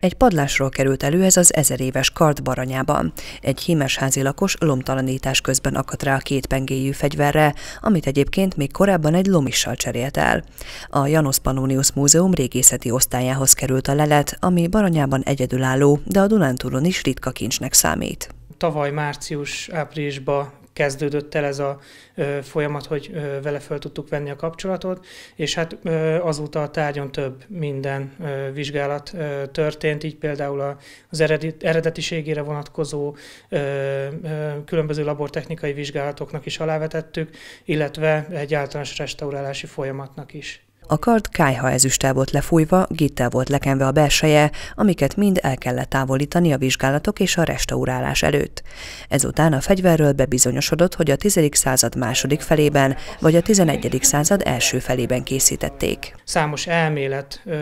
Egy padlásról került elő ez az ezer éves kard baranyában. Egy házi lakos lomtalanítás közben akadt rá a két pengéjű fegyverre, amit egyébként még korábban egy lomissal cserélt el. A Janus Pannonius Múzeum régészeti osztályához került a lelet, ami baranyában egyedülálló, de a Dunántúlon is ritka kincsnek számít. Tavaly március-áprilisban kezdődött el ez a ö, folyamat, hogy ö, vele fel tudtuk venni a kapcsolatot, és hát ö, azóta a tárgyon több minden ö, vizsgálat ö, történt, így például a, az eredit, eredetiségére vonatkozó ö, ö, különböző labortechnikai vizsgálatoknak is alávetettük, illetve egy általános restaurálási folyamatnak is. A kard kájha volt lefújva, gittel volt lekenve a belseje, amiket mind el kellett távolítani a vizsgálatok és a restaurálás előtt. Ezután a fegyverről bebizonyosodott, hogy a 10. század második felében, vagy a 11. század első felében készítették. Számos elmélet ö,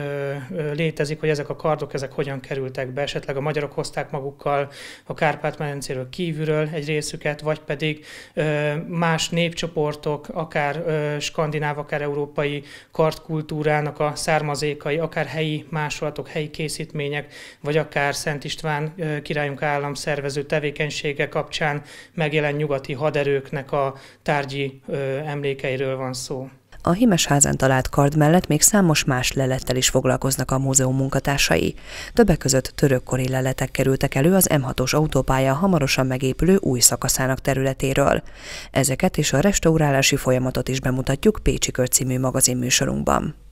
ö, létezik, hogy ezek a kardok, ezek hogyan kerültek be, esetleg a magyarok hozták magukkal a Kárpát-medencéről kívülről egy részüket, vagy pedig ö, más népcsoportok, akár ö, skandináv, akár európai kard sportkultúrának a származékai, akár helyi másolatok, helyi készítmények, vagy akár Szent István királyunk állam szervező tevékenysége kapcsán megjelen nyugati haderőknek a tárgyi emlékeiről van szó. A Himesházán talált kard mellett még számos más lelettel is foglalkoznak a múzeum munkatársai. Többek között törökkori leletek kerültek elő az M6-os autópálya hamarosan megépülő új szakaszának területéről. Ezeket és a restaurálási folyamatot is bemutatjuk Pécsi Kör című magazinműsorunkban.